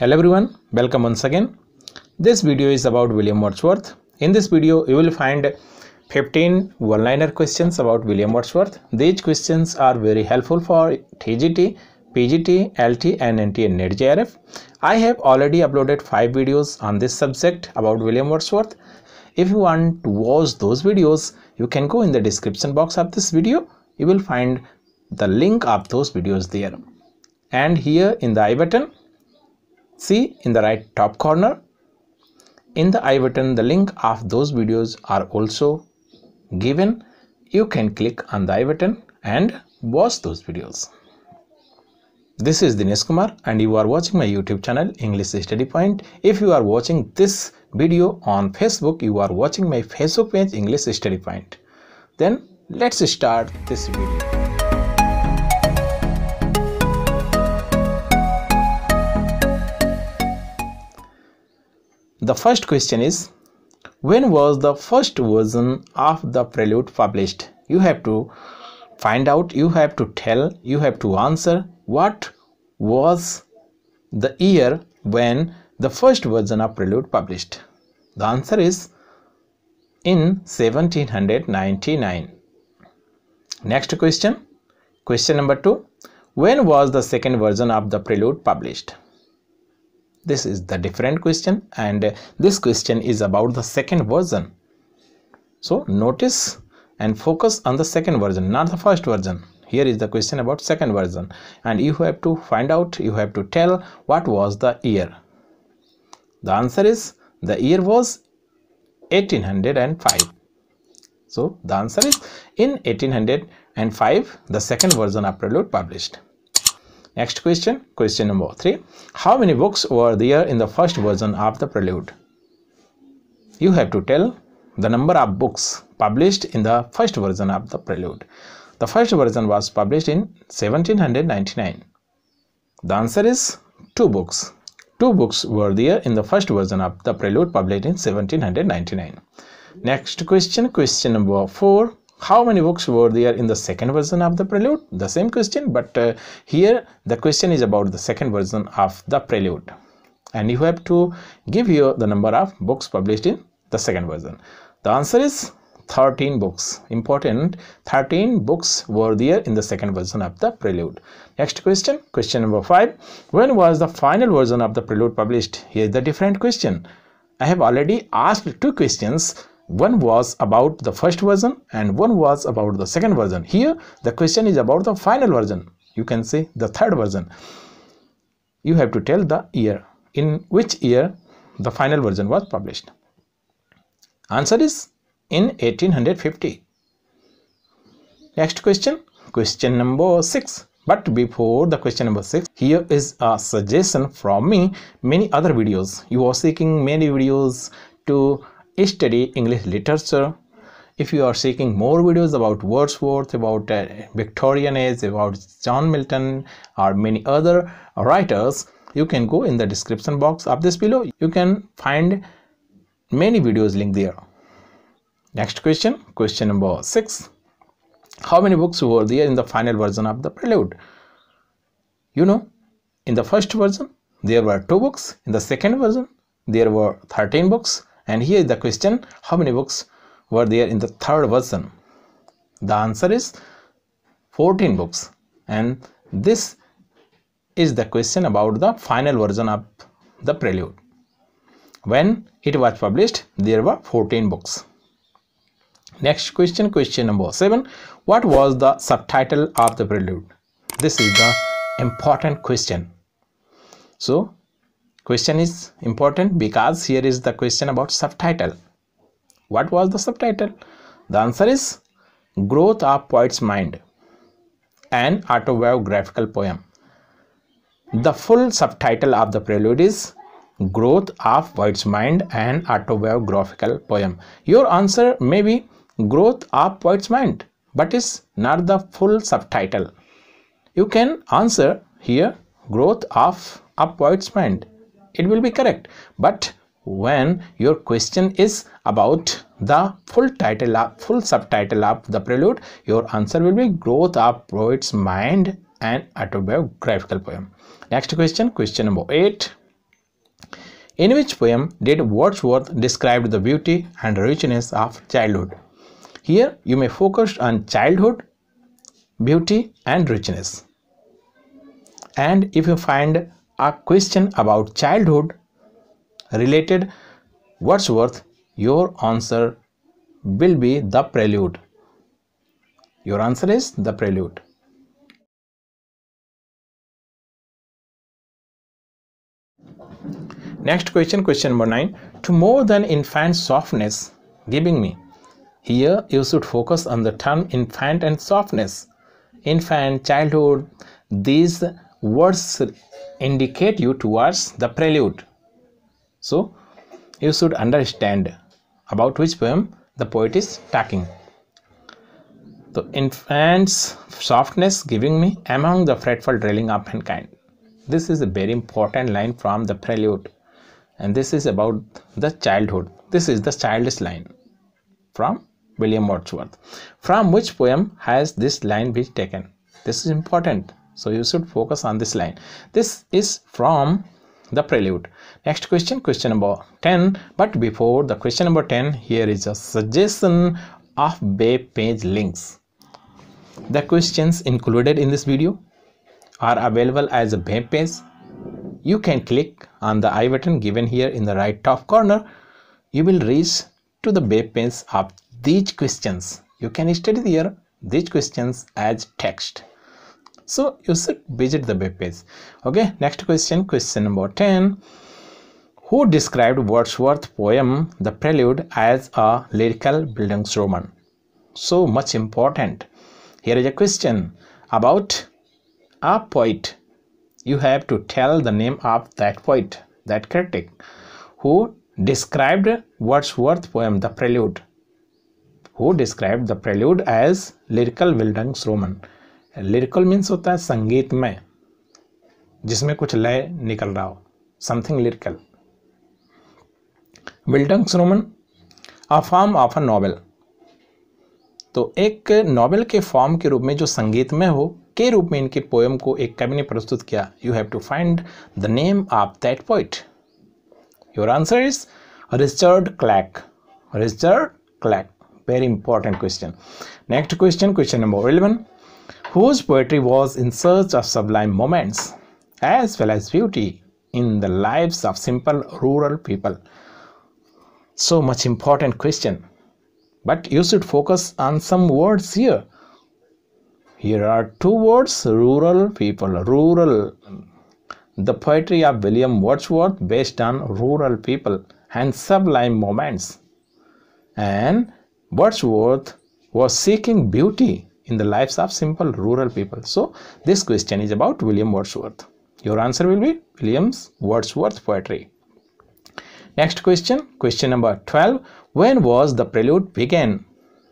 Hello everyone, welcome once again. This video is about William Wordsworth. In this video, you will find 15 one-liner questions about William Wordsworth. These questions are very helpful for TGT, PGT, LT and NT and NET I have already uploaded 5 videos on this subject about William Wordsworth. If you want to watch those videos, you can go in the description box of this video. You will find the link of those videos there. And here in the I button, See in the right top corner. In the i button, the link of those videos are also given. You can click on the i button and watch those videos. This is Dinesh Kumar and you are watching my YouTube channel English Study Point. If you are watching this video on Facebook, you are watching my Facebook page English Study Point. Then let's start this video. The first question is When was the first version of the prelude published? You have to find out, you have to tell, you have to answer what was the year when the first version of prelude published. The answer is in 1799. Next question. Question number 2. When was the second version of the prelude published? this is the different question and this question is about the second version so notice and focus on the second version not the first version here is the question about second version and you have to find out you have to tell what was the year the answer is the year was 1805 so the answer is in 1805 the second version of prelude published Next question, question number 3. How many books were there in the first version of the prelude? You have to tell the number of books published in the first version of the prelude. The first version was published in 1799. The answer is 2 books. 2 books were there in the first version of the prelude published in 1799. Next question, question number 4 how many books were there in the second version of the prelude the same question but uh, here the question is about the second version of the prelude and you have to give you the number of books published in the second version the answer is 13 books important 13 books were there in the second version of the prelude next question question number five when was the final version of the prelude published here is the different question i have already asked two questions one was about the first version and one was about the second version here the question is about the final version you can say the third version you have to tell the year in which year the final version was published answer is in 1850 next question question number 6 but before the question number 6 here is a suggestion from me many other videos you are seeking many videos to study English literature. If you are seeking more videos about Wordsworth, about uh, Victorian age, about John Milton or many other writers, you can go in the description box of this below. You can find many videos linked there. Next question, question number 6. How many books were there in the final version of the prelude? You know, in the first version, there were two books. In the second version, there were 13 books. And here is the question, how many books were there in the third version? The answer is 14 books. And this is the question about the final version of the prelude. When it was published, there were 14 books. Next question, question number 7. What was the subtitle of the prelude? This is the important question. So, question is important because here is the question about subtitle what was the subtitle the answer is growth of poet's mind an autobiographical poem the full subtitle of the prelude is growth of poet's mind an autobiographical poem your answer may be growth of poet's mind but is not the full subtitle you can answer here growth of a poet's mind it will be correct but when your question is about the full title up full subtitle of the prelude your answer will be growth of poet's mind and autobiographical poem next question question number eight in which poem did wordsworth describe the beauty and richness of childhood here you may focus on childhood beauty and richness and if you find a question about childhood related Wordsworth, your answer will be the prelude. Your answer is the prelude. Next question, question number 9. To more than infant softness, giving me. Here you should focus on the term infant and softness. Infant, childhood, these words indicate you towards the prelude. So, you should understand about which poem the poet is talking. The infant's softness giving me among the fretful drilling up and kind. This is a very important line from the prelude, and this is about the childhood. This is the childish line from William Wordsworth. From which poem has this line been taken? This is important so you should focus on this line this is from the prelude next question question number 10 but before the question number 10 here is a suggestion of web page links the questions included in this video are available as a web page you can click on the i button given here in the right top corner you will reach to the web page of these questions you can study here these questions as text so you should visit the web page okay next question question number 10 who described wordsworth's poem the prelude as a lyrical bildungsroman so much important here is a question about a poet you have to tell the name of that poet that critic who described wordsworth's poem the prelude who described the prelude as lyrical bildungsroman lyrical means होता है संगीतमय जिसमें कुछ लय निकल रहा हो something lyrical roman a form of a novel तो एक नॉवल के फॉर्म के रूप में जो संगीत में हो के रूप में इनके पोएम को एक कवि ने प्रस्तुत किया you have to find the name of that poet your answer is Richard Clack Richard Clack very important question next question question number eleven whose poetry was in search of sublime moments as well as beauty in the lives of simple rural people. So much important question. But you should focus on some words here. Here are two words rural people, rural. The poetry of William Wordsworth based on rural people and sublime moments. And Wordsworth was seeking beauty in the lives of simple rural people. So this question is about William Wordsworth. Your answer will be William's Wordsworth poetry. Next question, question number 12. When was the prelude began?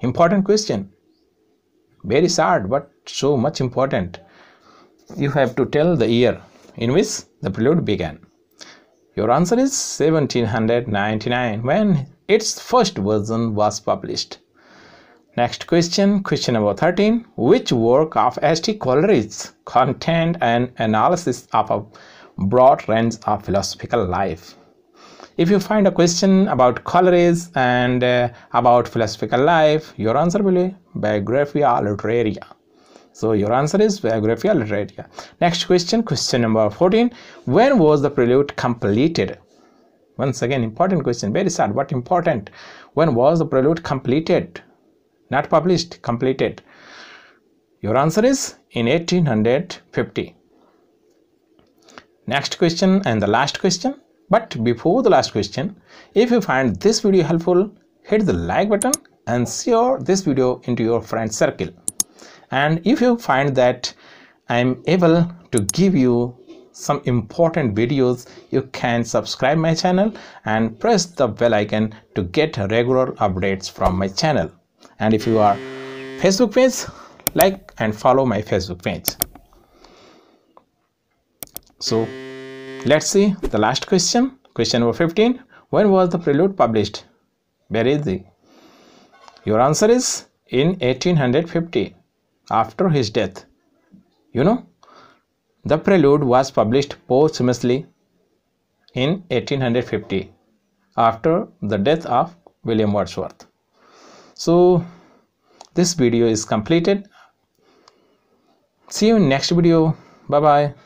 Important question. Very sad but so much important. You have to tell the year in which the prelude began. Your answer is 1799 when its first version was published. Next question, question number 13. Which work of S.T. Coleridge contained an analysis of a broad range of philosophical life? If you find a question about Coleridge and uh, about philosophical life, your answer will be Biographia Literaria. So your answer is Biographia Literaria. Next question, question number 14. When was the prelude completed? Once again, important question, very sad, but important. When was the prelude completed? not published, completed. Your answer is in 1850. Next question and the last question. But before the last question, if you find this video helpful, hit the like button and share this video into your friend circle. And if you find that I am able to give you some important videos, you can subscribe my channel and press the bell icon to get regular updates from my channel and if you are facebook page like and follow my facebook page so let's see the last question question number 15 when was the prelude published very easy your answer is in 1850 after his death you know the prelude was published posthumously in 1850 after the death of William Wordsworth so this video is completed see you in next video bye bye